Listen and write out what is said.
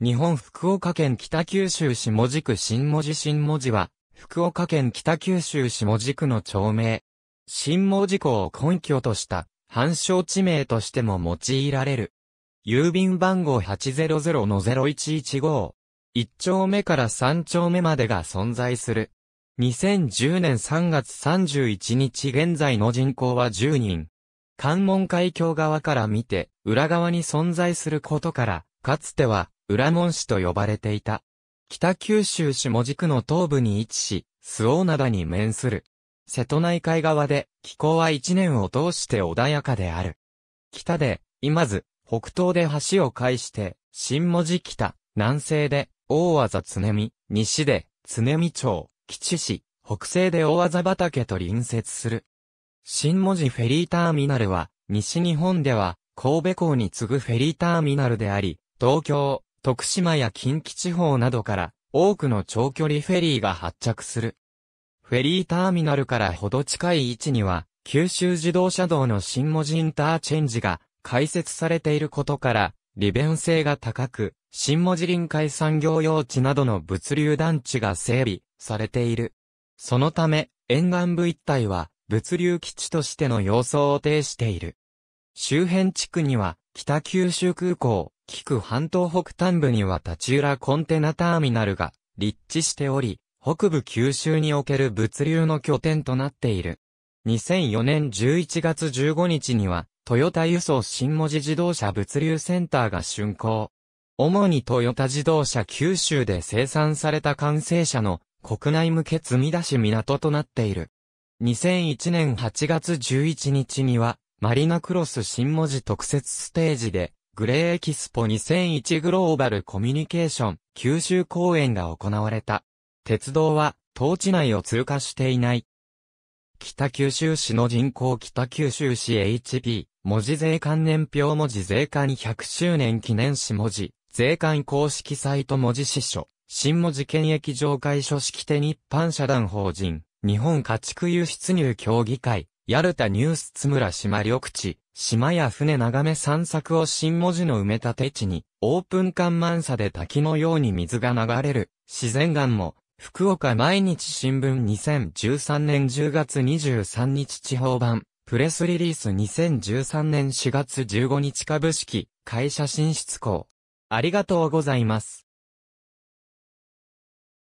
日本福岡県北九州市文字区新文字新文字は、福岡県北九州市文字区の町名。新文字港を根拠とした、反証地名としても用いられる。郵便番号800-0115。1丁目から3丁目までが存在する。2010年3月31日現在の人口は10人。関門海峡側から見て、裏側に存在することから、かつては、裏門市と呼ばれていた。北九州市門司区の東部に位置し、周防灘に面する。瀬戸内海側で気候は一年を通して穏やかである。北で、今津、北東で橋を介して、新文字北、南西で、大和常見、西で、常見町、吉市、北西で大技畑と隣接する。新文字フェリーターミナルは、西日本では、神戸港に次ぐフェリーターミナルであり、東京、徳島や近畿地方などから多くの長距離フェリーが発着する。フェリーターミナルからほど近い位置には、九州自動車道の新文字インターチェンジが開設されていることから、利便性が高く、新文字臨海産業用地などの物流団地が整備されている。そのため、沿岸部一帯は物流基地としての様相を呈している。周辺地区には北九州空港、菊半島北端部には立浦コンテナターミナルが立地しており、北部九州における物流の拠点となっている。2004年11月15日には、トヨタ輸送新文字自動車物流センターが竣工。主にトヨタ自動車九州で生産された完成車の国内向け積み出し港となっている。2001年8月11日にはマリナクロス新文字特設ステージで、グレーエキスポ2001グローバルコミュニケーション九州公演が行われた。鉄道は、当地内を通過していない。北九州市の人口北九州市 HP、文字税関年表文字税関100周年記念誌文字、税関公式サイト文字支所、新文字検疫上会書式手日般社団法人、日本家畜輸出入協議会、ヤルタニュース津村島緑地、島や船眺め散策を新文字の埋め立て地に、オープン間満差で滝のように水が流れる、自然岩も、福岡毎日新聞2013年10月23日地方版、プレスリリース2013年4月15日株式、会社進出校。ありがとうございます。